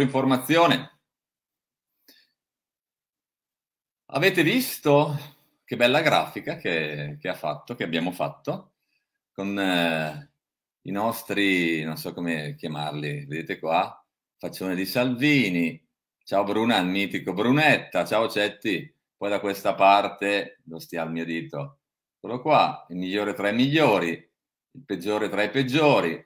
informazione. Avete visto che bella grafica che, che, ha fatto, che abbiamo fatto con eh, i nostri, non so come chiamarli, vedete qua, faccione di Salvini, ciao Bruna, il mitico Brunetta, ciao Cetti, poi da questa parte, lo stia al mio dito, quello qua, il migliore tra i migliori, il peggiore tra i peggiori,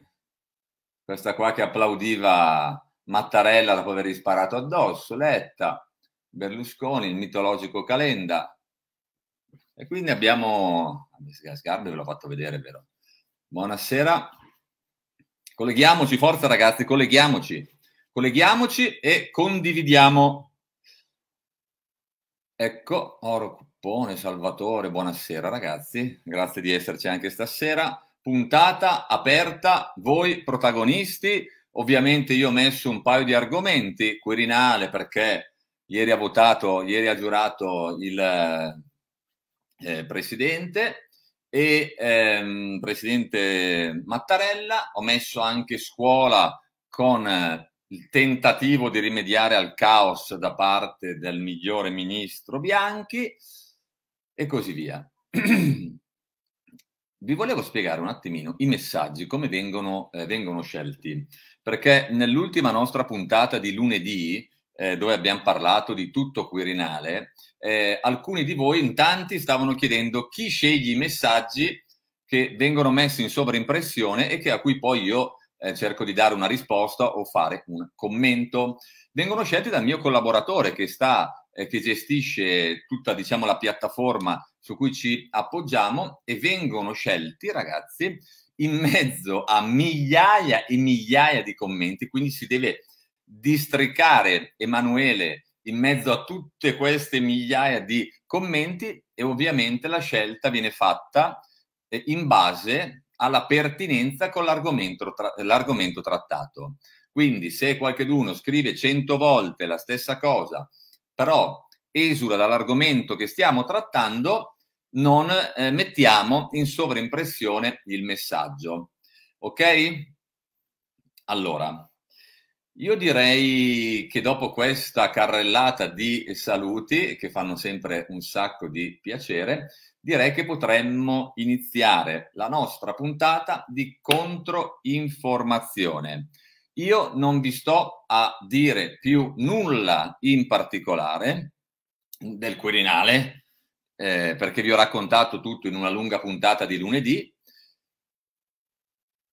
questa qua che applaudiva Mattarella dopo aver risparato addosso, Letta, Berlusconi, il mitologico Calenda. E quindi abbiamo... Sgarbi ve l'ho fatto vedere, vero? Buonasera. Colleghiamoci, forza ragazzi, colleghiamoci. Colleghiamoci e condividiamo. Ecco, Oro Cuppone, Salvatore, buonasera ragazzi. Grazie di esserci anche stasera. Puntata aperta, voi protagonisti Ovviamente io ho messo un paio di argomenti, Quirinale perché ieri ha votato, ieri ha giurato il eh, presidente e ehm, presidente Mattarella, ho messo anche scuola con eh, il tentativo di rimediare al caos da parte del migliore ministro Bianchi e così via. vi volevo spiegare un attimino i messaggi, come vengono, eh, vengono scelti, perché nell'ultima nostra puntata di lunedì, eh, dove abbiamo parlato di tutto Quirinale, eh, alcuni di voi in tanti stavano chiedendo chi sceglie i messaggi che vengono messi in sovraimpressione e che, a cui poi io eh, cerco di dare una risposta o fare un commento. Vengono scelti dal mio collaboratore che sta eh, che gestisce tutta diciamo, la piattaforma su cui ci appoggiamo e vengono scelti, ragazzi, in mezzo a migliaia e migliaia di commenti, quindi si deve districare Emanuele in mezzo a tutte queste migliaia di commenti e ovviamente la scelta viene fatta eh, in base alla pertinenza con l'argomento, tra- l'argomento trattato. Quindi se qualcuno scrive cento volte la stessa cosa, però esula dall'argomento che stiamo trattando, non eh, mettiamo in sovraimpressione il messaggio. Ok? Allora, io direi che dopo questa carrellata di saluti, che fanno sempre un sacco di piacere, direi che potremmo iniziare la nostra puntata di controinformazione. Io non vi sto a dire più nulla in particolare del Quirinale, eh, perché vi ho raccontato tutto in una lunga puntata di lunedì.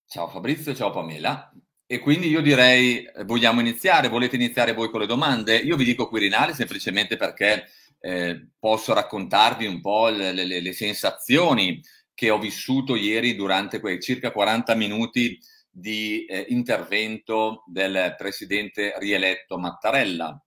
Ciao Fabrizio, ciao Pamela. E quindi io direi, eh, vogliamo iniziare? Volete iniziare voi con le domande? Io vi dico Quirinale semplicemente perché eh, posso raccontarvi un po' le, le, le, sensazioni che ho vissuto ieri durante quei circa 40 minuti di eh, intervento del presidente rieletto Mattarella.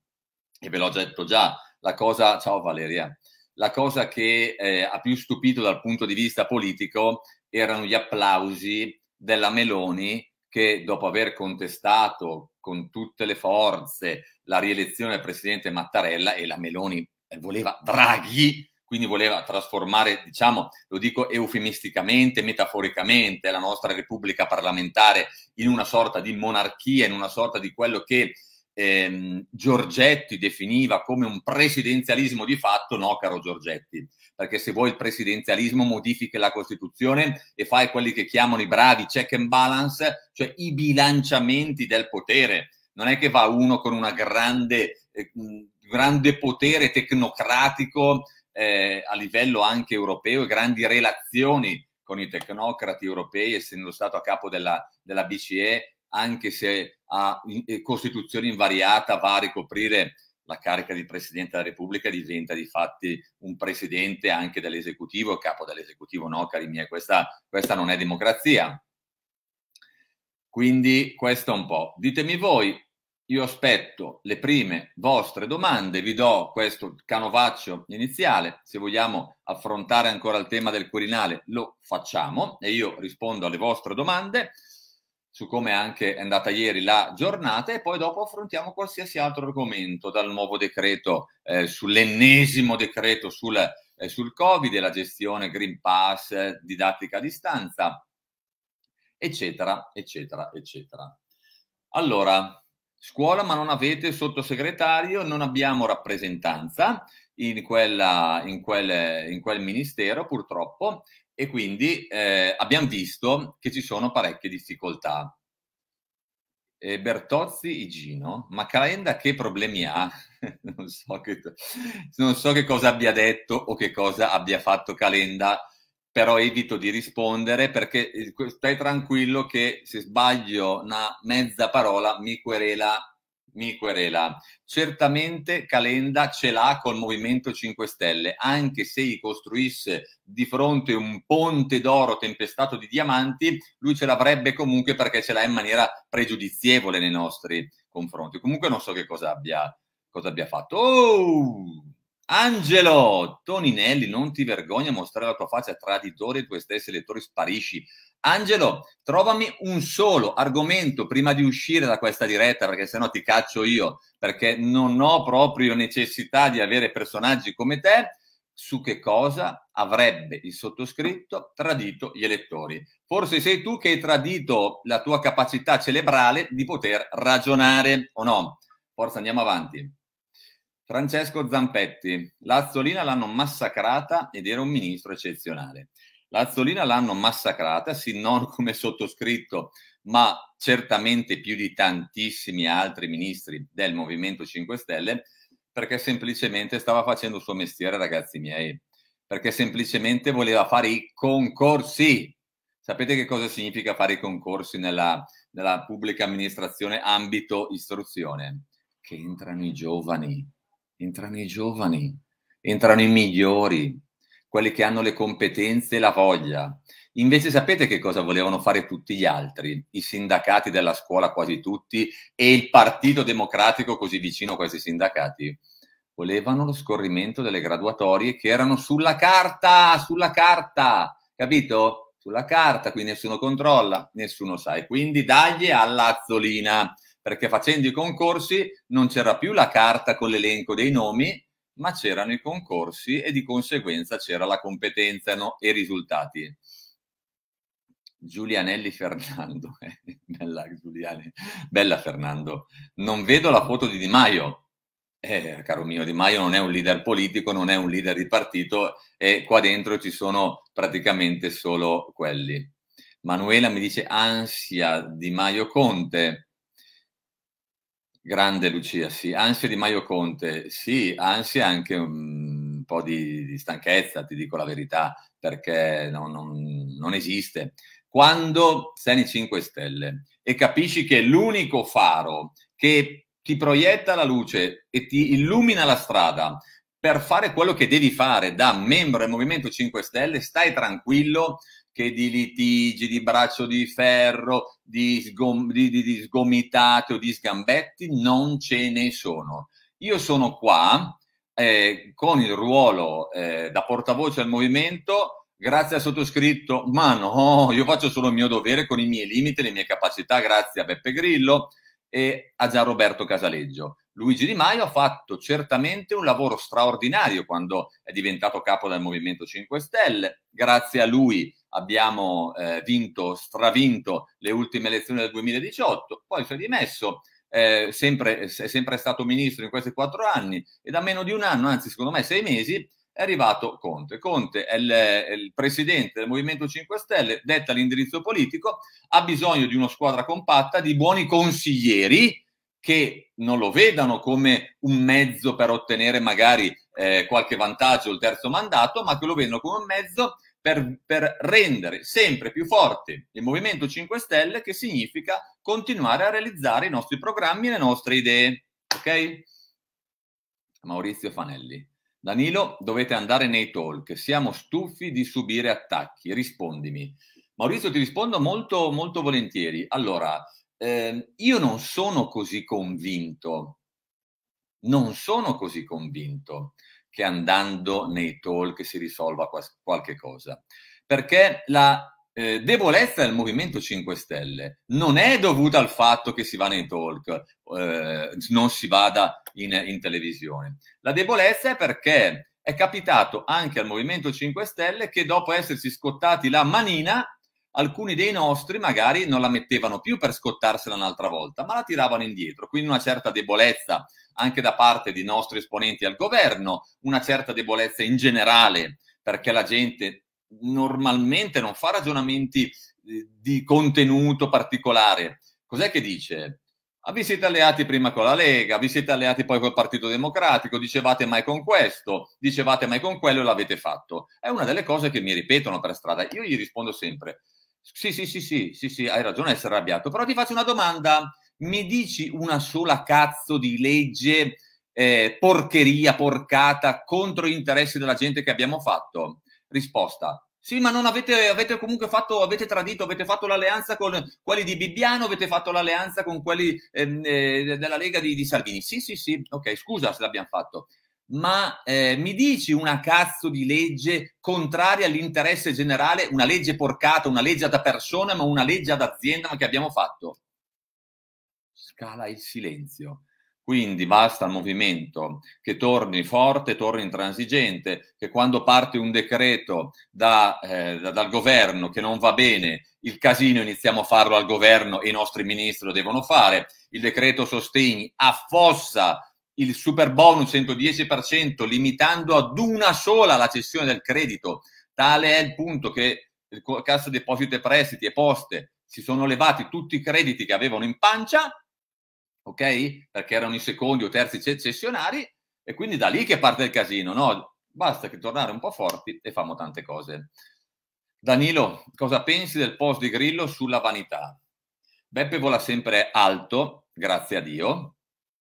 E ve l'ho detto già, la cosa, ciao Valeria, la cosa che eh, ha più stupito dal punto di vista politico erano gli applausi della Meloni che dopo aver contestato con tutte le forze la rielezione del presidente Mattarella e la Meloni eh, voleva Draghi, quindi voleva trasformare, diciamo, lo dico eufemisticamente, metaforicamente, la nostra Repubblica parlamentare in una sorta di monarchia, in una sorta di quello che ehm, Giorgetti definiva come un presidenzialismo di fatto, no, caro Giorgetti, perché se vuoi il presidenzialismo modifichi la Costituzione e fai quelli che chiamano i bravi check and balance, cioè i bilanciamenti del potere. Non è che va uno con un grande, eh, grande potere tecnocratico eh, a livello anche europeo e grandi relazioni con i tecnocrati europei, essendo stato a capo della, della BCE anche se ha eh, Costituzione invariata va a ricoprire la carica di Presidente della Repubblica diventa di fatti un Presidente anche dell'esecutivo, capo dell'esecutivo, no cari miei, questa, questa non è democrazia. Quindi questo un po'. Ditemi voi, io aspetto le prime vostre domande, vi do questo canovaccio iniziale, se vogliamo affrontare ancora il tema del Quirinale lo facciamo e io rispondo alle vostre domande su come anche è andata ieri la giornata e poi dopo affrontiamo qualsiasi altro argomento, dal nuovo decreto eh, sull'ennesimo decreto sul, eh, sul Covid, la gestione Green Pass, eh, didattica a distanza, eccetera, eccetera, eccetera. Allora, scuola ma non avete sottosegretario, non abbiamo rappresentanza, in, quella, in, quel, in quel ministero purtroppo e quindi eh, abbiamo visto che ci sono parecchie difficoltà. E Bertozzi Igino, ma Calenda che problemi ha? non, so che, non so che cosa abbia detto o che cosa abbia fatto Calenda, però evito di rispondere perché eh, stai tranquillo che se sbaglio una mezza parola mi querela mi querela. Certamente Calenda ce l'ha col Movimento 5 Stelle, anche se gli costruisse di fronte un ponte d'oro tempestato di diamanti, lui ce l'avrebbe comunque perché ce l'ha in maniera pregiudizievole nei nostri confronti. Comunque non so che cosa abbia, cosa abbia fatto. Oh! Angelo Toninelli, non ti vergogna a mostrare la tua faccia traditore ai tuoi stessi elettori, sparisci. Angelo, trovami un solo argomento prima di uscire da questa diretta, perché sennò ti caccio io, perché non ho proprio necessità di avere personaggi come te, su che cosa avrebbe il sottoscritto tradito gli elettori. Forse sei tu che hai tradito la tua capacità cerebrale di poter ragionare o no. Forza, andiamo avanti. Francesco Zampetti, Lazzolina l'hanno massacrata ed era un ministro eccezionale. L'azzolina l'hanno massacrata, sì, non come sottoscritto, ma certamente più di tantissimi altri ministri del Movimento 5 Stelle, perché semplicemente stava facendo il suo mestiere, ragazzi miei, perché semplicemente voleva fare i concorsi. Sapete che cosa significa fare i concorsi nella, nella pubblica amministrazione ambito istruzione? Che entrano i giovani, entrano i giovani, entrano i migliori, quelli che hanno le competenze e la voglia. Invece sapete che cosa volevano fare tutti gli altri? I sindacati della scuola quasi tutti e il Partito Democratico così vicino a questi sindacati? Volevano lo scorrimento delle graduatorie che erano sulla carta, sulla carta, capito? Sulla carta, qui nessuno controlla, nessuno sa. E quindi dagli all'azzolina, perché facendo i concorsi non c'era più la carta con l'elenco dei nomi, ma c'erano i concorsi e di conseguenza c'era la competenza no? e i risultati. Giulianelli Fernando, eh, bella Giuliani, bella Fernando, non vedo la foto di Di Maio. Eh, caro mio, Di Maio non è un leader politico, non è un leader di partito e qua dentro ci sono praticamente solo quelli. Manuela mi dice ansia Di Maio Conte, Grande Lucia, sì, ansia di Maio Conte, sì, ansia anche un po' di, di stanchezza, ti dico la verità, perché non, non, non esiste. Quando sei nei 5 Stelle e capisci che l'unico faro che ti proietta la luce e ti illumina la strada per fare quello che devi fare da membro del Movimento 5 Stelle, stai tranquillo che di litigi, di braccio di ferro, di, sgom- di, di, di sgomitate o di sgambetti, non ce ne sono. Io sono qua eh, con il ruolo eh, da portavoce al movimento, grazie al sottoscritto, ma no, oh, io faccio solo il mio dovere con i miei limiti, le mie capacità, grazie a Beppe Grillo e a Gianroberto Casaleggio. Luigi Di Maio ha fatto certamente un lavoro straordinario quando è diventato capo del Movimento 5 Stelle. Grazie a lui abbiamo eh, vinto, stravinto le ultime elezioni del 2018, poi si è dimesso, eh, sempre, è sempre stato ministro in questi quattro anni e da meno di un anno, anzi secondo me sei mesi, è arrivato Conte. Conte è il, è il, presidente del Movimento 5 Stelle, detta l'indirizzo politico, ha bisogno di una squadra compatta, di buoni consiglieri che non lo vedano come un mezzo per ottenere magari eh, qualche vantaggio il terzo mandato, ma che lo vedono come un mezzo per, per, rendere sempre più forte il Movimento 5 Stelle, che significa continuare a realizzare i nostri programmi e le nostre idee. Ok? Maurizio Fanelli. Danilo, dovete andare nei talk, siamo stufi di subire attacchi, rispondimi. Maurizio, ti rispondo molto, molto volentieri. Allora, eh, io non sono così convinto, non sono così convinto che andando nei talk si risolva qualche cosa. Perché la eh, debolezza del Movimento 5 Stelle non è dovuta al fatto che si va nei talk, eh, non si vada in, in televisione. La debolezza è perché è capitato anche al Movimento 5 Stelle che dopo essersi scottati la manina alcuni dei nostri magari non la mettevano più per scottarsela un'altra volta, ma la tiravano indietro. Quindi una certa debolezza anche da parte di nostri esponenti al governo, una certa debolezza in generale, perché la gente normalmente non fa ragionamenti eh, di contenuto particolare. Cos'è che dice? Ah, vi siete alleati prima con la Lega, vi siete alleati poi col Partito Democratico, dicevate mai con questo, dicevate mai con quello e l'avete fatto. È una delle cose che mi ripetono per strada. Io gli rispondo sempre, sì, sì, sì, sì, sì, sì, hai ragione a essere arrabbiato, però ti faccio una domanda, mi dici una sola cazzo di legge, eh, porcheria, porcata, contro gli interessi della gente che abbiamo fatto? Risposta, sì, ma non avete, avete, comunque fatto, avete tradito, avete fatto l'alleanza con quelli di Bibbiano, avete fatto l'alleanza con quelli ehm, eh, della Lega di, di, Salvini. Sì, sì, sì, ok, scusa se l'abbiamo fatto ma eh, mi dici una cazzo di legge contraria all'interesse generale, una legge porcata, una legge ad persona, ma una legge ad azienda che abbiamo fatto? Scala il silenzio. Quindi basta il movimento che torni forte, torni intransigente, che quando parte un decreto da, eh, da, dal governo che non va bene, il casino iniziamo a farlo al governo e i nostri ministri lo devono fare. Il decreto sostegni affossa il super bonus 110% limitando ad una sola la cessione del credito. Tale è il punto che il Cassa deposito e Prestiti e Poste si sono levati tutti i crediti che avevano in pancia, ok? Perché erano i secondi o terzi cessionari e quindi da lì che parte il casino, no? Basta che tornare un po' forti e famo tante cose. Danilo, cosa pensi del post di Grillo sulla vanità? Beppe vola sempre alto, grazie a Dio,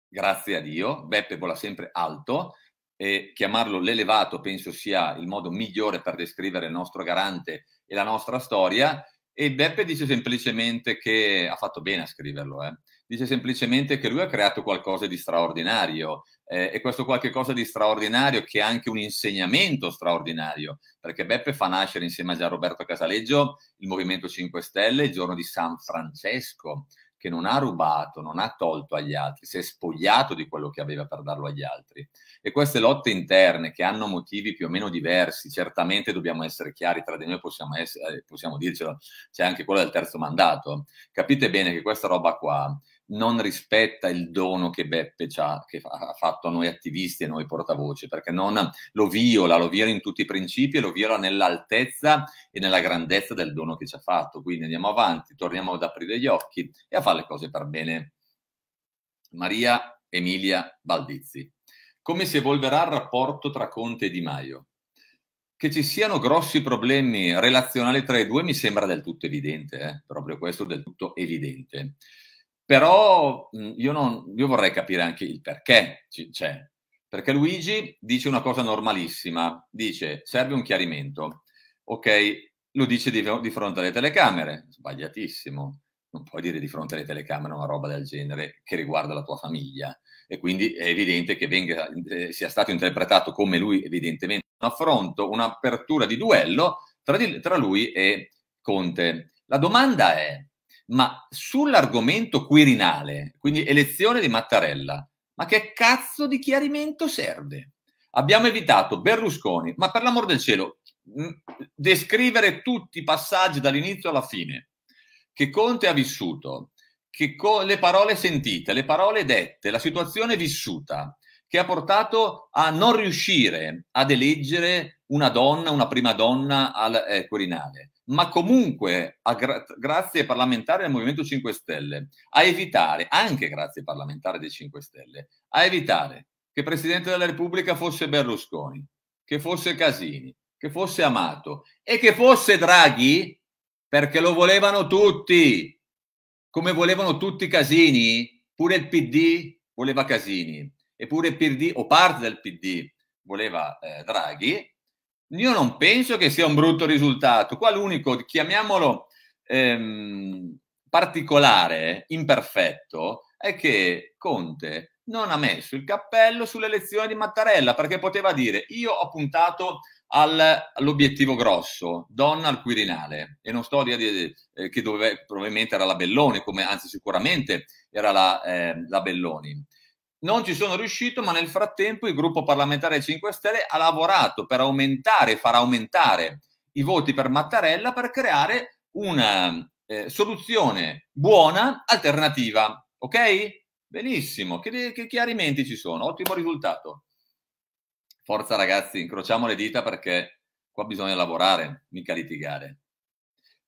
grazie a Dio, Beppe vola sempre alto e chiamarlo l'elevato penso sia il modo migliore per descrivere il nostro garante e la nostra storia. E Beppe dice semplicemente che ha fatto bene a scriverlo, eh? dice semplicemente che lui ha creato qualcosa di straordinario eh, e questo qualcosa di straordinario che è anche un insegnamento straordinario, perché Beppe fa nascere insieme a Gian Roberto Casaleggio il Movimento 5 Stelle il giorno di San Francesco, che non ha rubato, non ha tolto agli altri, si è spogliato di quello che aveva per darlo agli altri. E queste lotte interne che hanno motivi più o meno diversi, certamente dobbiamo essere chiari tra di noi, possiamo, essere, eh, possiamo dircelo, c'è anche quello del terzo mandato. Capite bene che questa roba qua non rispetta il dono che Beppe ci ha, ha, fatto a noi attivisti e noi portavoce, perché non, lo viola, lo viola in tutti i principi e lo viola nell'altezza e nella grandezza del dono che ci ha fatto. Quindi andiamo avanti, torniamo ad aprire gli occhi e a fare le cose per bene. Maria Emilia Baldizzi. Come si evolverà il rapporto tra Conte e Di Maio? Che ci siano grossi problemi relazionali tra i due mi sembra del tutto evidente, eh? proprio questo del tutto evidente. Però mhmm, io, non, io vorrei capire anche il perché c'è. Cioè, perché Luigi dice una cosa normalissima, dice serve un chiarimento. Ok, lo dice di, di fronte alle telecamere, sbagliatissimo non puoi dire di fronte alle telecamere una roba del genere che riguarda la tua famiglia. E quindi è evidente che venga, eh, sia stato interpretato come lui, evidentemente, un affronto, un'apertura di duello tra, di, tra lui e Conte. La domanda è, ma sull'argomento Quirinale, quindi elezione di Mattarella, ma che cazzo di chiarimento serve? Abbiamo evitato Berlusconi, ma per l'amor del cielo, mm, descrivere tutti i passaggi dall'inizio alla fine che Conte ha vissuto, che co- le parole sentite, le parole dette, la situazione vissuta, che ha portato a non riuscire ad eleggere una donna, una prima donna al eh, Quirinale, ma comunque gra- grazie ai parlamentari del Movimento 5 Stelle, a evitare, anche grazie ai parlamentari dei 5 Stelle, a evitare che Presidente della Repubblica fosse Berlusconi, che fosse Casini, che fosse Amato e che fosse Draghi, perché lo volevano tutti, come volevano tutti Casini, pure il PD voleva Casini, eppure PD o parte del PD voleva eh, Draghi, io non penso che sia un brutto risultato. Qua l'unico, chiamiamolo ehm, particolare, imperfetto, è che Conte non ha messo il cappello sull'elezione di Mattarella perché poteva dire io ho puntato al, all'obiettivo grosso, donna al Quirinale e non sto a dire eh, che dove, probabilmente era la Belloni, come anzi sicuramente era la, eh, la Belloni. Non ci sono riuscito, ma nel frattempo il gruppo parlamentare 5 Stelle ha lavorato per aumentare, far aumentare i voti per Mattarella per creare una eh, soluzione buona, alternativa. Ok? Benissimo, che, che chiarimenti ci sono, ottimo risultato. Forza ragazzi, incrociamo le dita perché qua bisogna lavorare, mica litigare.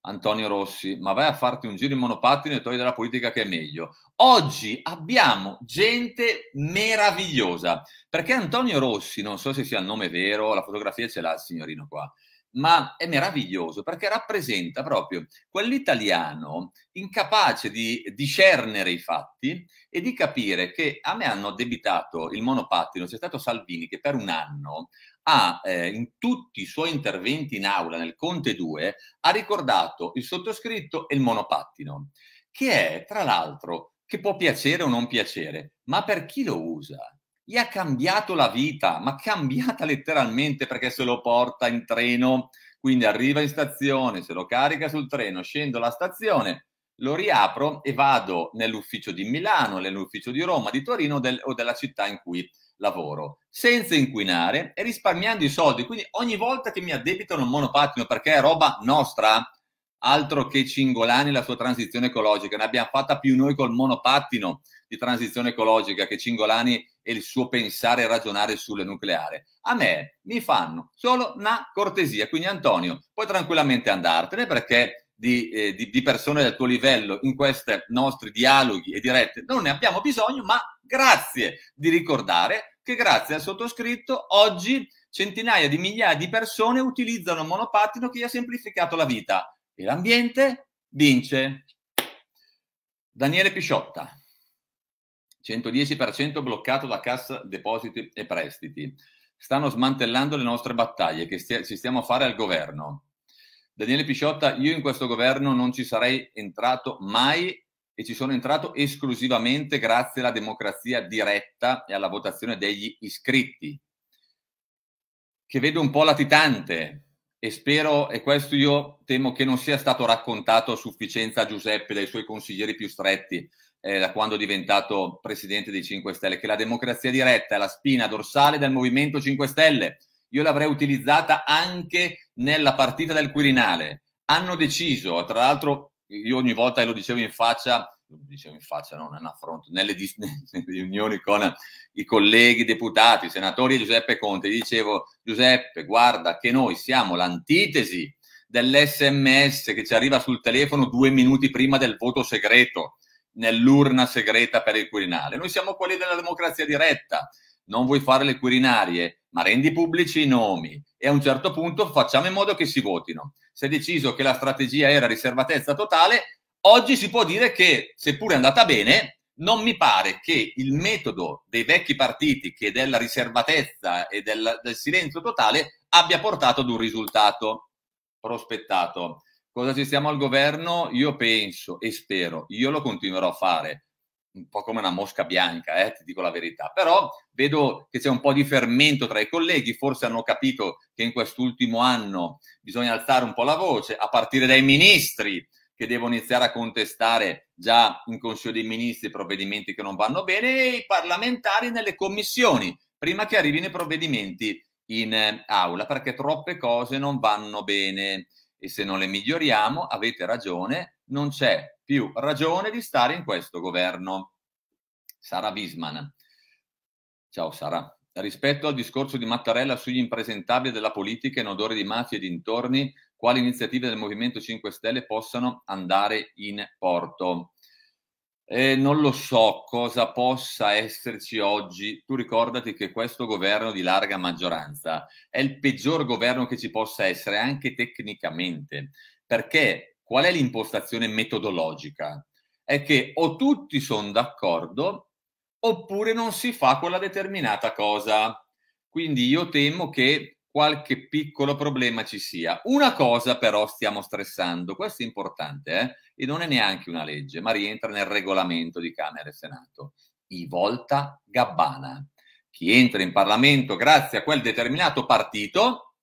Antonio Rossi, ma vai a farti un giro in monopattino e togli dalla politica che è meglio. Oggi abbiamo gente meravigliosa, perché Antonio Rossi, non so se sia il nome vero, la fotografia ce l'ha il signorino qua, ma è meraviglioso perché rappresenta proprio quell'italiano incapace di discernere i fatti e di capire che a me hanno debitato il monopattino, c'è stato Salvini che per un anno ha eh, in tutti i suoi interventi in aula nel Conte 2 ha ricordato il sottoscritto e il monopattino, che è tra l'altro che può piacere o non piacere, ma per chi lo usa gli ha cambiato la vita, ma cambiata letteralmente perché se lo porta in treno, quindi arriva in stazione, se lo carica sul treno, scendo la stazione, lo riapro e vado nell'ufficio di Milano, nell'ufficio di Roma, di Torino del, o della città in cui lavoro, senza inquinare e risparmiando i soldi. Quindi ogni volta che mi addebitano un monopattino perché è roba nostra, altro che Cingolani e la sua transizione ecologica, ne abbiamo fatta più noi col monopattino di transizione ecologica che Cingolani e il suo pensare e ragionare sulle nucleare. A me mi fanno solo una cortesia, quindi Antonio, puoi tranquillamente andartene perché di, eh, di, di, persone del tuo livello in questi nostri dialoghi e dirette non ne abbiamo bisogno, ma grazie di ricordare che grazie al sottoscritto oggi centinaia di migliaia di persone utilizzano un monopattino che gli ha semplificato la vita e l'ambiente vince. Daniele Pisciotta, 110% bloccato da Cassa Depositi e Prestiti. Stanno smantellando le nostre battaglie che stia- ci stiamo a fare al governo. Daniele Pisciotta, io in questo governo non ci sarei entrato mai e ci sono entrato esclusivamente grazie alla democrazia diretta e alla votazione degli iscritti, che vedo un po' latitante e spero, e questo io temo che non sia stato raccontato a sufficienza a Giuseppe dai suoi consiglieri più stretti eh, da quando è diventato presidente dei 5 Stelle, che la democrazia diretta è la spina dorsale del Movimento 5 Stelle. Io l'avrei utilizzata anche nella partita del Quirinale. Hanno deciso, tra l'altro io ogni volta lo dicevo in faccia lo dicevo in faccia, non è un affronto, nelle, dis- nelle riunioni con i colleghi deputati, senatori Giuseppe Conte, dicevo Giuseppe, guarda che noi siamo l'antitesi dell'SMS che ci arriva sul telefono due minuti prima del voto segreto, nell'urna segreta per il Quirinale. Noi siamo quelli della democrazia diretta. Non vuoi fare le Quirinarie, eh? ma rendi pubblici i nomi e a un certo punto facciamo in modo che si votino. Si è deciso che la strategia era riservatezza totale, Oggi si può dire che, seppure è andata bene, non mi pare che il metodo dei vecchi partiti, che della riservatezza e del, del silenzio totale, abbia portato ad un risultato prospettato. Cosa ci stiamo al governo? Io penso e spero, io lo continuerò a fare, un po' come una mosca bianca, eh, ti dico la verità, però vedo che c'è un po' di fermento tra i colleghi, forse hanno capito che in quest'ultimo anno bisogna alzare un po' la voce, a partire dai ministri, che devono iniziare a contestare già in Consiglio dei Ministri provvedimenti che non vanno bene e i parlamentari nelle commissioni prima che arrivino i provvedimenti in eh, aula perché troppe cose non vanno bene e se non le miglioriamo, avete ragione, non c'è più ragione di stare in questo governo. Sara Bisman. Ciao Sara. Rispetto al discorso di Mattarella sugli impresentabili della politica in odore di mafie e dintorni, quali iniziative del Movimento 5 Stelle possano andare in porto? Eh, non lo so cosa possa esserci oggi. Tu ricordati che questo governo di larga maggioranza è il peggior governo che ci possa essere, anche tecnicamente. Perché qual è l'impostazione metodologica? È che o tutti sono d'accordo oppure non si fa quella determinata cosa. Quindi io temo che qualche piccolo problema ci sia. Una cosa però stiamo stressando, questo è importante, eh? e non è neanche una legge, ma rientra nel regolamento di Camera e Senato. I volta gabbana. Chi entra in Parlamento grazie a quel determinato partito,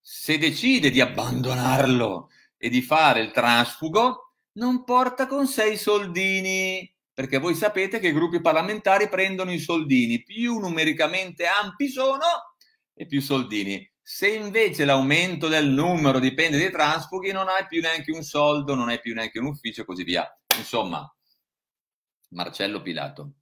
se decide di abbandonarlo e di fare il transfugo, non porta con sé i soldini perché voi sapete che i gruppi parlamentari prendono i soldini, più numericamente ampi sono e più soldini. Se invece l'aumento del numero dipende dai transfughi, non hai più neanche un soldo, non hai più neanche un ufficio e così via. Insomma, Marcello Pilato,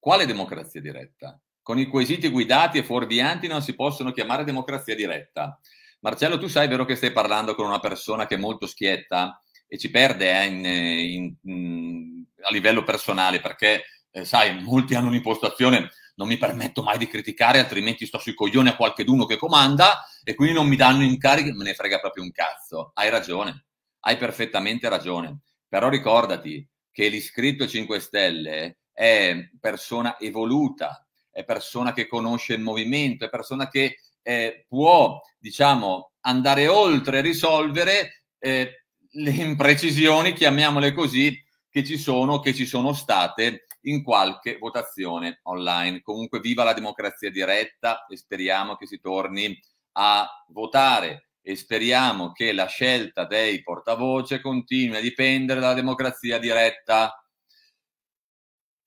quale democrazia diretta? Con i quesiti guidati e fuorvianti non si possono chiamare democrazia diretta. Marcello, tu sai vero che stai parlando con una persona che è molto schietta e ci perde eh, in, in, in a livello personale, perché eh, sai, molti hanno un'impostazione, non mi permetto mai di criticare, altrimenti sto sui coglioni a qualcheduno che comanda e quindi non mi danno incarichi, me ne frega proprio un cazzo. Hai ragione, hai perfettamente ragione. Però ricordati che l'iscritto 5 Stelle è persona evoluta, è persona che conosce il movimento, è persona che eh, può, diciamo, andare oltre, risolvere eh, le imprecisioni, chiamiamole così, che ci sono, che ci sono state in qualche votazione online. Comunque viva la democrazia diretta e speriamo che si torni a votare e speriamo che la scelta dei portavoce continui a dipendere dalla democrazia diretta.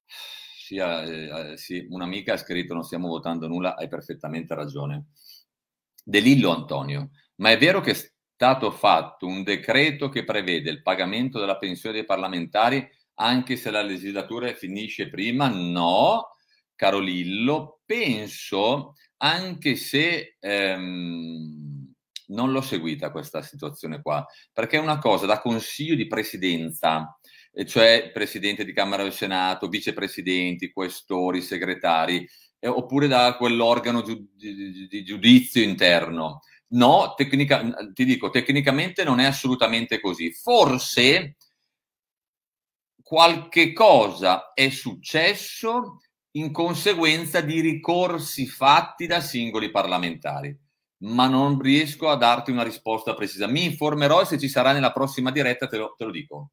Sì, eh, sì, un'amica ha scritto non stiamo votando nulla, hai perfettamente ragione. Delillo Antonio, ma è vero che stato fatto un decreto che prevede il pagamento della pensione dei parlamentari anche se la legislatura finisce prima? No, caro Lillo, penso anche se ehm, non l'ho seguita questa situazione qua, perché è una cosa da consiglio di presidenza, cioè presidente di Camera del Senato, vicepresidenti, questori, segretari, eh, oppure da quell'organo giu- di, di giudizio interno No, tecnica, ti dico, tecnicamente non è assolutamente così. Forse qualche cosa è successo in conseguenza di ricorsi fatti da singoli parlamentari, ma non riesco a darti una risposta precisa. Mi informerò e se ci sarà nella prossima diretta te lo, te lo dico.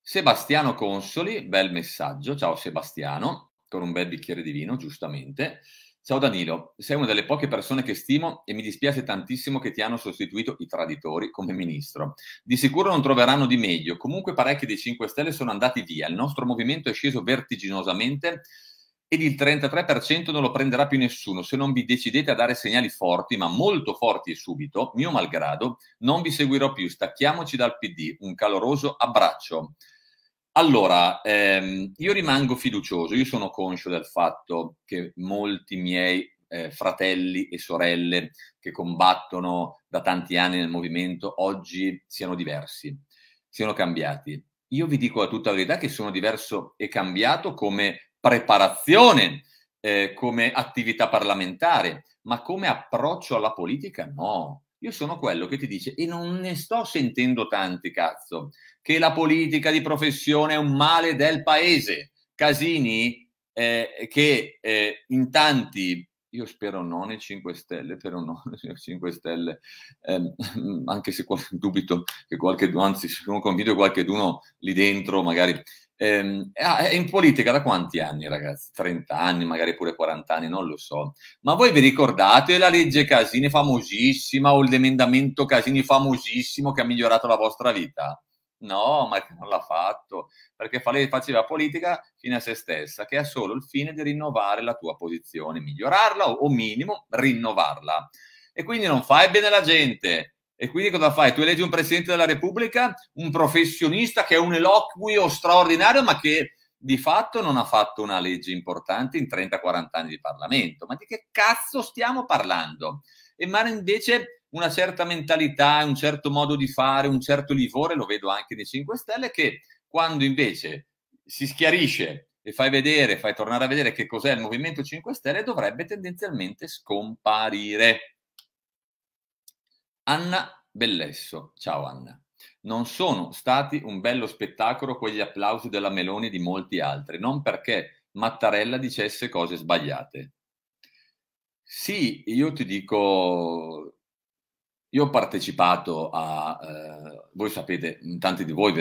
Sebastiano Consoli, bel messaggio, ciao Sebastiano, con un bel bicchiere di vino, giustamente. Ciao Danilo, sei una delle poche persone che stimo e mi dispiace tantissimo che ti hanno sostituito i traditori come ministro. Di sicuro non troveranno di meglio, comunque parecchi dei 5 Stelle sono andati via, il nostro movimento è sceso vertiginosamente ed il 33% non lo prenderà più nessuno se non vi decidete a dare segnali forti, ma molto forti e subito, mio malgrado, non vi seguirò più, stacchiamoci dal PD, un caloroso abbraccio. Allora, ehm, io rimango fiducioso, io sono conscio del fatto che molti miei eh, fratelli e sorelle che combattono da tanti anni nel movimento oggi siano diversi, siano cambiati. Io vi dico a tutta la verità che sono diverso e cambiato come preparazione, eh, come attività parlamentare, ma come approccio alla politica no. Io sono quello che ti dice, e non ne sto sentendo tanti, cazzo, che la politica di professione è un male del paese. Casini, eh, che eh, in tanti, io spero non i 5 Stelle, però non 5 Stelle, eh, anche se dubito che qualche, anzi sono convinto che qualcheduno lì dentro magari... Ehm, ah, è in politica da quanti anni, ragazzi? 30 anni, magari pure 40 anni, non lo so. Ma voi vi ricordate la legge Casini famosissima o l'emendamento Casini famosissimo che ha migliorato la vostra vita? No, ma non l'ha fatto, perché faceva politica fine a se stessa, che ha solo il fine di rinnovare la tua posizione, migliorarla o, minimo rinnovarla. E quindi non fai bene alla gente. E quindi cosa fai? Tu eleggi un Presidente della Repubblica, un professionista che è un eloquio straordinario, ma che di fatto non ha fatto una legge importante in 30-40 anni di Parlamento. Ma di che cazzo stiamo parlando? E ma invece una certa mentalità, un certo modo di fare, un certo livore, lo vedo anche nei 5 Stelle, che quando invece si schiarisce e fai vedere, fai tornare a vedere che cos'è il Movimento 5 Stelle, dovrebbe tendenzialmente scomparire. Anna Bellesso, ciao Anna. Non sono stati un bello spettacolo quegli applausi della Meloni e di molti altri, non perché Mattarella dicesse cose sbagliate. Sì, io ti dico, io ho partecipato a, eh, voi sapete, tanti di voi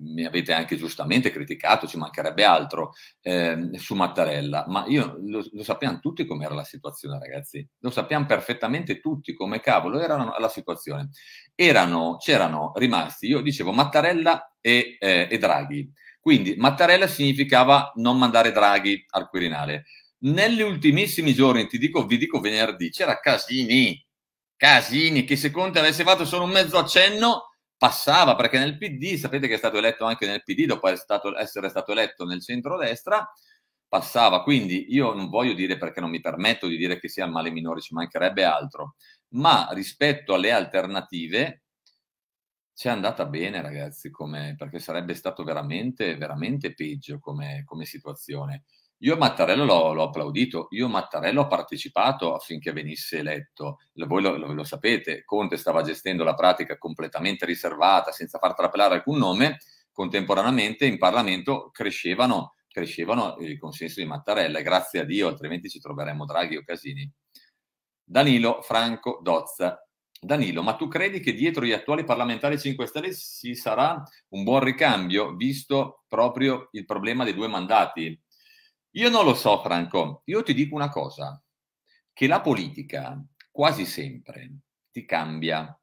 mi avete anche giustamente criticato, ci mancherebbe altro, eh, su Mattarella, ma io lo, lo sappiamo tutti com'era la situazione, ragazzi, lo sappiamo perfettamente tutti come cavolo era la situazione. Erano, c'erano rimasti, io dicevo Mattarella e, eh, e Draghi, quindi Mattarella significava non mandare Draghi al Quirinale. Negli ultimissimi giorni, ti dico, vi dico venerdì, c'era Casini Casini, che se Conte avesse fatto solo un mezzo accenno passava, perché nel PD, sapete che è stato eletto anche nel PD, dopo essere stato eletto nel centrodestra, passava. Quindi io non voglio dire, perché non mi permetto di dire che sia male minore, ci mancherebbe altro, ma rispetto alle alternative c'è andata bene, ragazzi, perché sarebbe stato veramente, veramente peggio come, come situazione. Io Mattarello l'ho, l'ho, applaudito, io Mattarello ho partecipato affinché venisse eletto, voi lo, lo, lo, sapete, Conte stava gestendo la pratica completamente riservata, senza far trapelare alcun nome, contemporaneamente in Parlamento crescevano, crescevano il consenso di Mattarella, grazie a Dio, altrimenti ci troveremmo Draghi o Casini. Danilo Franco Dozza. Danilo, ma tu credi che dietro gli attuali parlamentari 5 Stelle ci sarà un buon ricambio, visto proprio il problema dei due mandati? Io non lo so, Franco. Io ti dico una cosa, che la politica quasi sempre ti cambia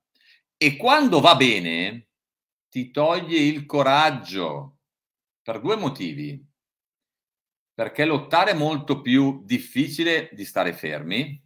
e quando va bene ti toglie il coraggio per due motivi. Perché lottare è molto più difficile di stare fermi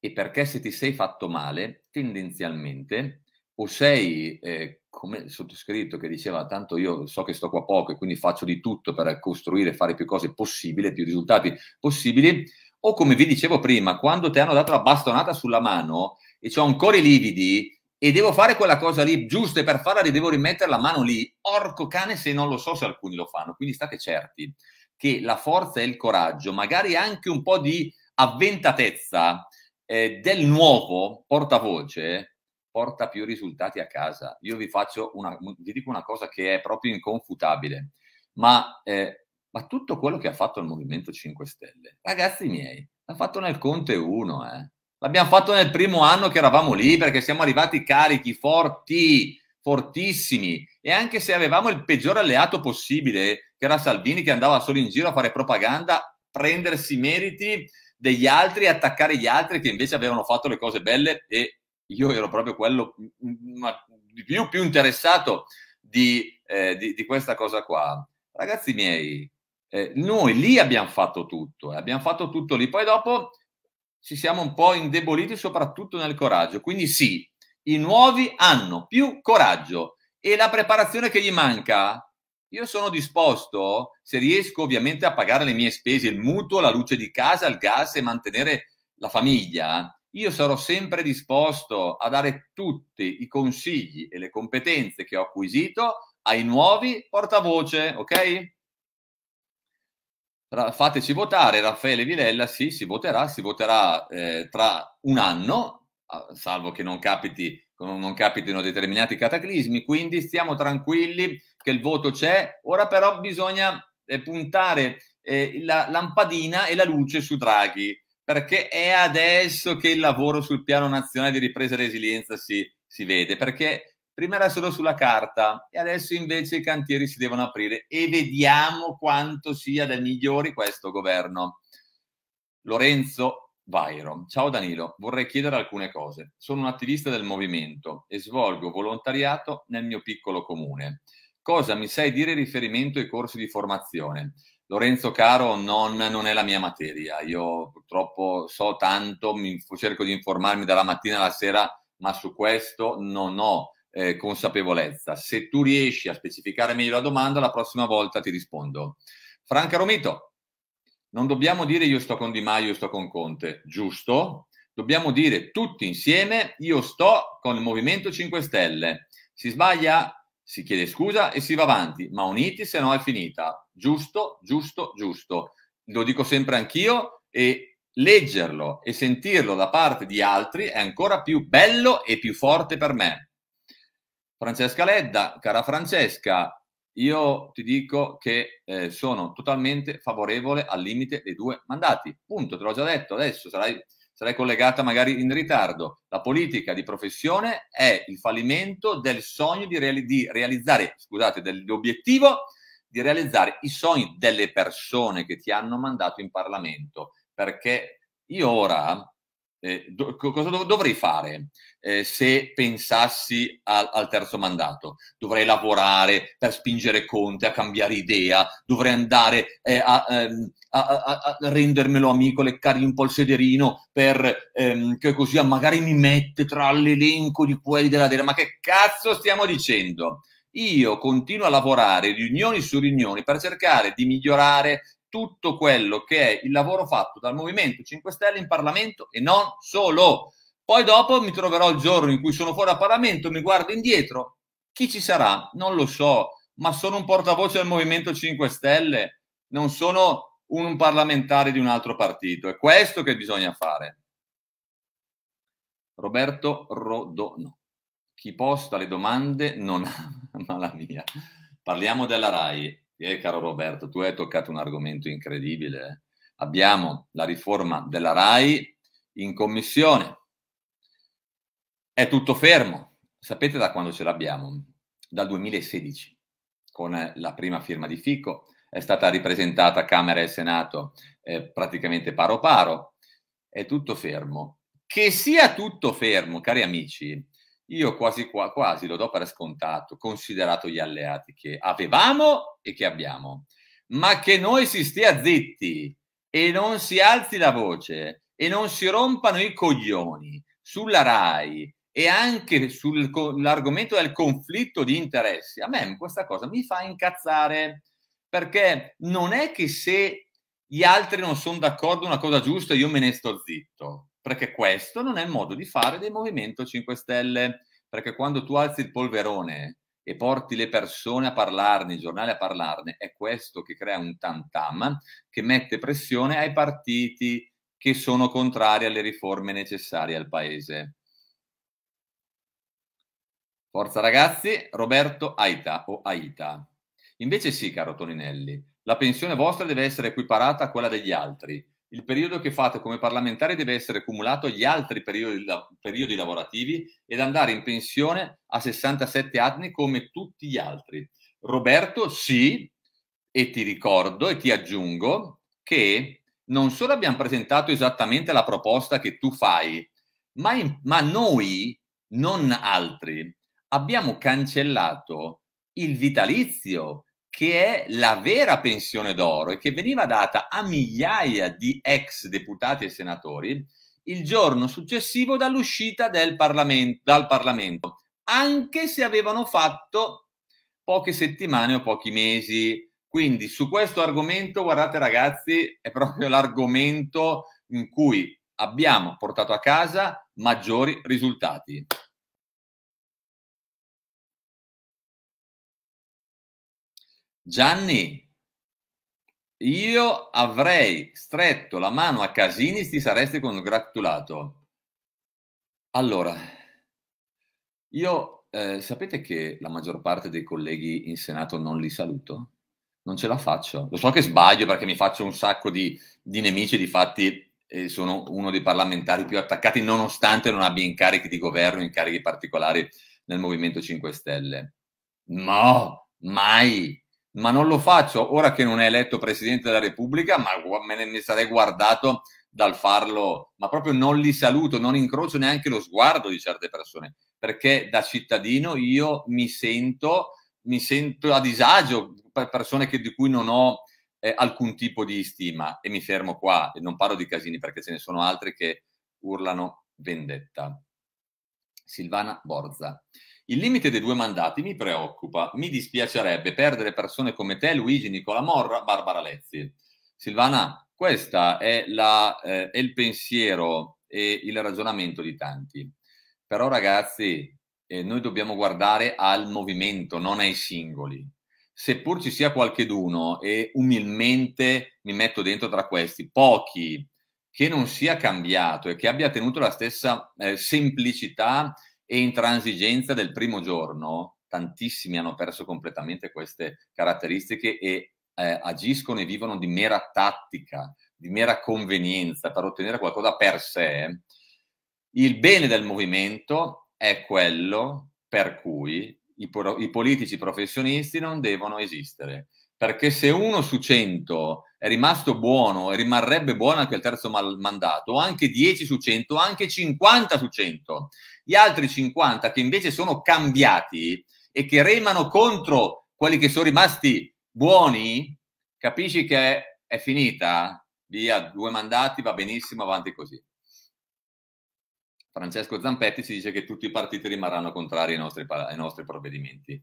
e perché se ti sei fatto male, tendenzialmente, o sei eh, come il sottoscritto che diceva tanto io so che sto qua poco e quindi faccio di tutto per costruire e fare più cose possibile, più risultati possibili, o come vi dicevo prima, quando ti hanno dato la bastonata sulla mano e ho ancora i lividi e devo fare quella cosa lì giusta e per farla devo rimettere la mano lì, orco cane se non lo so se alcuni lo fanno, quindi state certi che la forza e il coraggio, magari anche un po' di avventatezza eh, del nuovo portavoce, porta più risultati a casa. Io vi faccio una, vi dico una cosa che è proprio inconfutabile, ma, eh, ma tutto quello che ha fatto il Movimento 5 Stelle, ragazzi miei, l'ha fatto nel Conte 1, eh. l'abbiamo fatto nel primo anno che eravamo lì perché siamo arrivati carichi, forti, fortissimi e anche se avevamo il peggior alleato possibile, che era Salvini che andava solo in giro a fare propaganda, prendersi meriti degli altri, attaccare gli altri che invece avevano fatto le cose belle e io ero proprio quello ma, più, più interessato di, eh, di, di, questa cosa qua. Ragazzi miei, eh, noi lì abbiamo fatto tutto, eh, abbiamo fatto tutto lì, poi dopo ci siamo un po' indeboliti soprattutto nel coraggio, quindi sì, i nuovi hanno più coraggio e la preparazione che gli manca, io sono disposto, se riesco ovviamente a pagare le mie spese, il mutuo, la luce di casa, il gas e mantenere la famiglia, io sarò sempre disposto a dare tutti i consigli e le competenze che ho acquisito ai nuovi portavoce, ok? Fateci votare, Raffaele Vilella, sì, si voterà, si voterà eh, tra un anno, salvo che non, capiti, non capitino determinati cataclismi, quindi stiamo tranquilli che il voto c'è, ora però bisogna eh, puntare eh, la lampadina e la luce su Draghi perché è adesso che il lavoro sul piano nazionale di ripresa e resilienza si, si vede, perché prima era solo sulla carta e adesso invece i cantieri si devono aprire e vediamo quanto sia da migliori questo governo. Lorenzo Vairo. Ciao Danilo, vorrei chiedere alcune cose. Sono un attivista del movimento e svolgo volontariato nel mio piccolo comune. Cosa mi sai dire in riferimento ai corsi di formazione? Lorenzo Caro non, non, è la mia materia, io purtroppo so tanto, mi, cerco di informarmi dalla mattina alla sera, ma su questo non ho eh, consapevolezza. Se tu riesci a specificare meglio la domanda, la prossima volta ti rispondo. Franca Romito, non dobbiamo dire io sto con Di Maio, io sto con Conte, giusto? Dobbiamo dire tutti insieme io sto con il Movimento 5 Stelle. Si sbaglia? Si chiede scusa e si va avanti, ma uniti se no è finita giusto, giusto, giusto. Lo dico sempre anch'io e leggerlo e sentirlo da parte di altri è ancora più bello e più forte per me. Francesca Ledda, cara Francesca, io ti dico che eh, sono totalmente favorevole al limite dei due mandati. Punto, te l'ho già detto, adesso sarai, sarai collegata magari in ritardo. La politica di professione è il fallimento del sogno di, reali- di realizzare, scusate, dell'obiettivo di realizzare i sogni delle persone che ti hanno mandato in Parlamento. Perché io ora, eh, do, cosa dov- dovrei fare eh, se pensassi al, al, terzo mandato? Dovrei lavorare per spingere Conte a cambiare idea, dovrei andare eh, a, ehm, a, a, a, rendermelo amico il sederino, per ehm, che così magari mi mette tra l'elenco di quelli della della. Ma che cazzo stiamo dicendo? io continuo a lavorare riunioni su riunioni per cercare di migliorare tutto quello che è il lavoro fatto dal Movimento 5 Stelle in Parlamento e non solo. Poi dopo mi troverò il giorno in cui sono fuori dal Parlamento, mi guardo indietro. Chi ci sarà? Non lo so, ma sono un portavoce del Movimento 5 Stelle, non sono un parlamentare di un altro partito. È questo che bisogna fare. Roberto Rodonò. Chi posta le domande non ama la mia. Parliamo della RAI. Eh, caro Roberto, tu hai toccato un argomento incredibile. Eh. Abbiamo la riforma della RAI in commissione. È tutto fermo. Sapete da quando ce l'abbiamo? Dal 2016, con eh, la prima firma di Fico. È stata ripresentata Camera e Senato eh, praticamente paro paro. È tutto fermo. Che sia tutto fermo, cari amici, io quasi, quasi lo do per scontato, considerato gli alleati che avevamo e che abbiamo. Ma che noi si stia zitti e non si alzi la voce e non si rompano i coglioni sulla RAI e anche sull'argomento del conflitto di interessi, a me questa cosa mi fa incazzare perché non è che se gli altri non sono d'accordo una cosa giusta io me ne sto zitto perché questo non è il modo di fare del Movimento 5 Stelle, perché quando tu alzi il polverone e porti le persone a parlarne, i giornali a parlarne, è questo che crea un tantam che mette pressione ai partiti che sono contrari alle riforme necessarie al Paese. Forza ragazzi, Roberto Aita o Aita. Invece sì, caro Toninelli, la pensione vostra deve essere equiparata a quella degli altri il periodo che fate come parlamentare deve essere cumulato agli altri periodi, periodi lavorativi ed andare in pensione a 67 anni come tutti gli altri. Roberto, sì, e ti ricordo e ti aggiungo che non solo abbiamo presentato esattamente la proposta che tu fai, ma, in, ma noi, non altri, abbiamo cancellato il vitalizio che è la vera pensione d'oro e che veniva data a migliaia di ex deputati e senatori il giorno successivo dall'uscita Parlamento, dal Parlamento, anche se avevano fatto poche settimane o pochi mesi. Quindi su questo argomento, guardate ragazzi, è proprio l'argomento in cui abbiamo portato a casa maggiori risultati. Gianni, io avrei stretto la mano a Casini, ti saresti congratulato. Allora, io eh, sapete che la maggior parte dei colleghi in Senato non li saluto? Non ce la faccio. Lo so che sbaglio perché mi faccio un sacco di, di nemici, di fatti eh, sono uno dei parlamentari più attaccati nonostante non abbia incarichi di governo, incarichi particolari nel Movimento 5 Stelle. No, mai, ma non lo faccio ora che non è eletto Presidente della Repubblica, ma me ne sarei guardato dal farlo, ma proprio non li saluto, non incrocio neanche lo sguardo di certe persone, perché da cittadino io mi sento, mi sento a disagio per persone che, di cui non ho eh, alcun tipo di stima e mi fermo qua e non parlo di casini perché ce ne sono altri che urlano vendetta. Silvana Borza. Il limite dei due mandati mi preoccupa. Mi dispiacerebbe perdere persone come te, Luigi, Nicola Morra, Barbara Lezzi. Silvana, questo è, eh, è, il pensiero e il ragionamento di tanti. Però ragazzi, eh, noi dobbiamo guardare al movimento, non ai singoli. Seppur ci sia qualcheduno, e umilmente mi metto dentro tra questi, pochi, che non sia cambiato e che abbia tenuto la stessa eh, semplicità e intransigenza del primo giorno, tantissimi hanno perso completamente queste caratteristiche e eh, agiscono e vivono di mera tattica, di mera convenienza per ottenere qualcosa per sé. Il bene del movimento è quello per cui i, pro- i politici professionisti non devono esistere perché se uno su cento è rimasto buono e rimarrebbe buono anche il terzo mandato, anche 10 su 100, anche 50 su 100, gli altri 50 che invece sono cambiati e che remano contro quelli che sono rimasti buoni, capisci che è finita? Via, due mandati, va benissimo, avanti così. Francesco Zampetti ci dice che tutti i partiti rimarranno contrari ai nostri, ai nostri provvedimenti.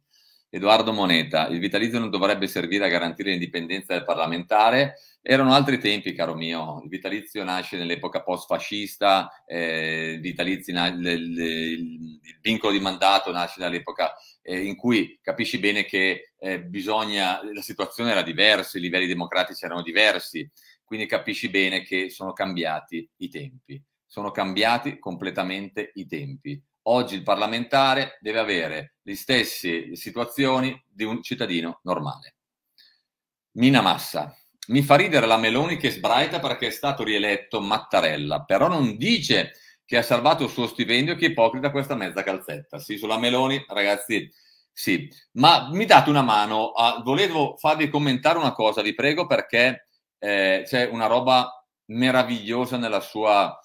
Edoardo Moneta, il vitalizio non dovrebbe servire a garantire l'indipendenza del parlamentare. Erano altri tempi, caro mio. Il vitalizio nasce nell'epoca post-fascista, eh, il, il, il, vincolo di mandato nasce dall'epoca eh, in cui capisci bene che eh, bisogna, la situazione era diversa, i livelli democratici erano diversi, quindi capisci bene che sono cambiati i tempi. Sono cambiati completamente i tempi Oggi il parlamentare deve avere le stesse situazioni di un cittadino normale. Mina Massa. Mi fa ridere la Meloni che sbraita perché è stato rieletto Mattarella, però non dice che ha salvato il suo stipendio e che ipocrita questa mezza calzetta. Sì, sulla Meloni, ragazzi, sì. Ma mi date una mano, a... Ah, volevo farvi commentare una cosa, vi prego, perché eh, c'è una roba meravigliosa nella sua...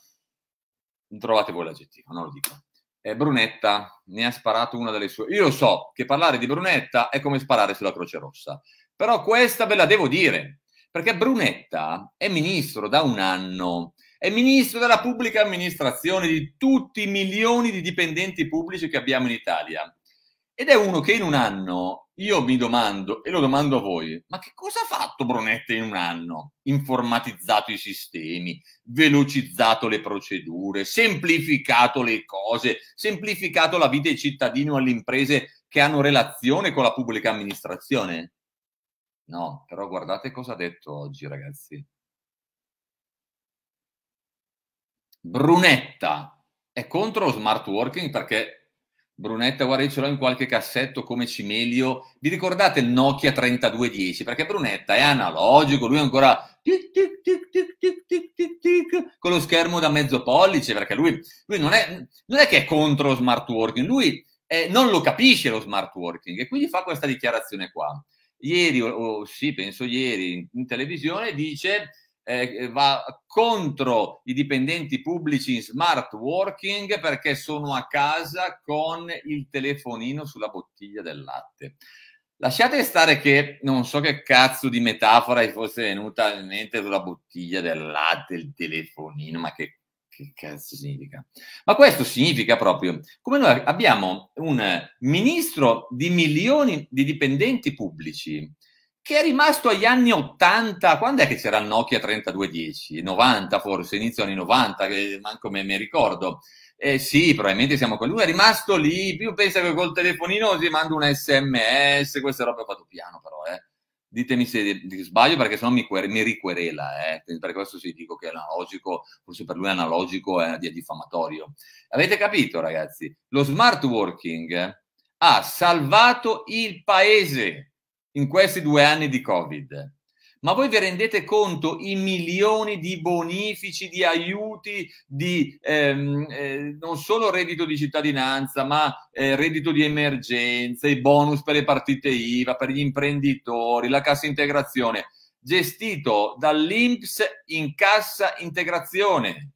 trovate voi l'aggettivo, non lo dico eh, Brunetta ne ha sparato una delle sue. Io lo so che parlare di Brunetta è come sparare sulla Croce Rossa, però questa ve la devo dire, perché Brunetta è ministro da un anno, è ministro della pubblica amministrazione di tutti i milioni di dipendenti pubblici che abbiamo in Italia. Ed è uno che in un anno io mi domando, e lo domando a voi, ma che cosa ha fatto Brunetta in un anno? Informatizzato i sistemi, velocizzato le procedure, semplificato le cose, semplificato la vita ai cittadini o alle imprese che hanno relazione con la pubblica amministrazione? No, però guardate cosa ha detto oggi, ragazzi. Brunetta è contro lo smart working perché Brunetta, guarda, io ce l'ho in qualche cassetto come cimelio. Vi ricordate il Nokia 3210? Perché Brunetta è analogico, lui è ancora tic, tic, tic, tic, tic, tic, tic, tic, con lo schermo da mezzo pollice, perché lui, lui non, è, non, è, che è contro lo smart working, lui è, eh, non lo capisce lo smart working e quindi fa questa dichiarazione qua. Ieri, o, oh, sì, penso ieri, in televisione dice eh, eh, va contro i dipendenti pubblici in smart working perché sono a casa con il telefonino sulla bottiglia del latte. Lasciate stare che non so che cazzo di metafora gli fosse venuta in mente sulla bottiglia del latte, il telefonino, ma che, che cazzo significa? Ma questo significa proprio come noi abbiamo un ministro di milioni di dipendenti pubblici che è rimasto agli anni 80, quando è che c'era il Nokia 3210? 90 forse, inizio anni 90, che manco me ne ricordo. Eh sì, probabilmente siamo con lui, è rimasto lì, più pensa che col telefonino si manda un sms, questa roba ho fatto piano però, eh. Ditemi se sbaglio perché sennò mi, mi riquerela, eh. per questo sì dico che è analogico, forse per lui è analogico è eh, diffamatorio. Avete capito ragazzi? Lo smart working ha salvato il paese, in questi due anni di Covid. Ma voi vi rendete conto i milioni di bonifici, di aiuti, di ehm, eh, non solo reddito di cittadinanza, ma eh, reddito di emergenza, i bonus per le partite IVA, per gli imprenditori, la cassa integrazione, gestito dall'INPS in cassa integrazione.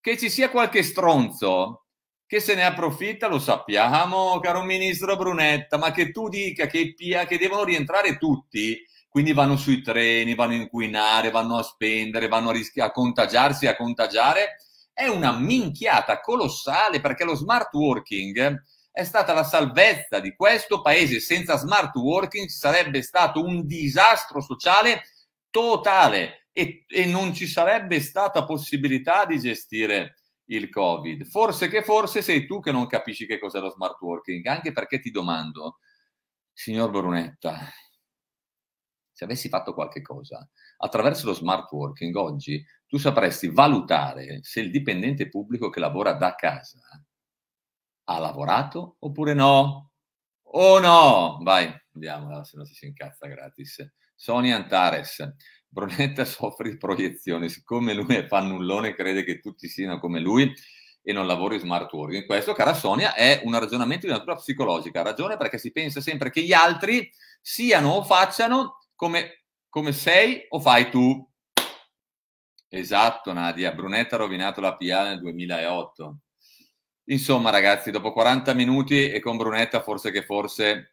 Che ci sia qualche stronzo che se ne approfitta lo sappiamo, caro ministro Brunetta, ma che tu dica che, pia, che devono rientrare tutti, quindi vanno sui treni, vanno a inquinare, vanno a spendere, vanno a, rischi- a contagiarsi, a contagiare, è una minchiata colossale perché lo smart working è stata la salvezza di questo paese. Senza smart working sarebbe stato un disastro sociale totale e, e non ci sarebbe stata possibilità di gestire il Covid. Forse che forse sei tu che non capisci che cos'è lo smart working, anche perché ti domando, signor Brunetta, se avessi fatto qualche cosa attraverso lo smart working oggi, tu sapresti valutare se il dipendente pubblico che lavora da casa ha lavorato oppure no. O oh no, vai, andiamo, se no si incazza gratis. Sonia Antares, Brunetta soffre di proiezione, siccome lui è fannullone crede che tutti siano come lui e non lavori smart working. Questo, cara Sonia, è un ragionamento di natura psicologica, ragione perché si pensa sempre che gli altri siano o facciano come, come sei o fai tu. Esatto, Nadia, Brunetta ha rovinato la PA nel 2008. Insomma, ragazzi, dopo 40 minuti e con Brunetta forse che forse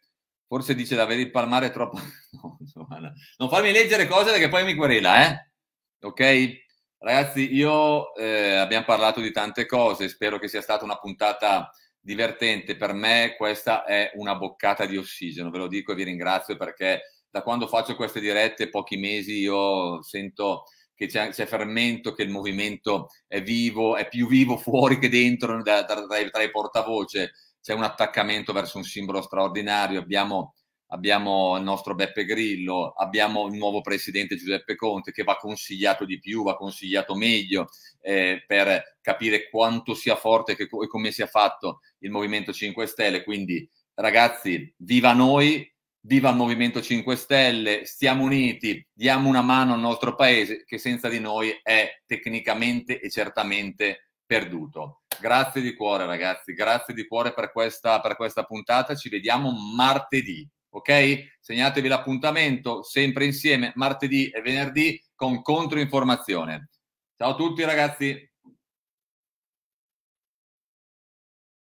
Forse dice la il palmare troppo... No, Giovanna. Non farmi leggere cose perché poi mi querela, eh? Ok? Ragazzi, io eh, abbiamo parlato di tante cose, spero che sia stata una puntata divertente. Per me questa è una boccata di ossigeno, ve lo dico e vi ringrazio perché da quando faccio queste dirette, pochi mesi, io sento che c'è, c'è fermento, che il movimento è vivo, è più vivo fuori che dentro da, da, tra, tra i portavoce c'è un attaccamento verso un simbolo straordinario, abbiamo, abbiamo il nostro Beppe Grillo, abbiamo il nuovo presidente Giuseppe Conte che va consigliato di più, va consigliato meglio eh, per capire quanto sia forte e come sia fatto il Movimento 5 Stelle. Quindi ragazzi, viva noi, viva il Movimento 5 Stelle, stiamo uniti, diamo una mano al nostro paese che senza di noi è tecnicamente e certamente perduto. Grazie di cuore ragazzi, grazie di cuore per questa, per questa puntata, ci vediamo martedì, ok? Segnatevi l'appuntamento, sempre insieme, martedì e venerdì con controinformazione. Ciao a tutti ragazzi!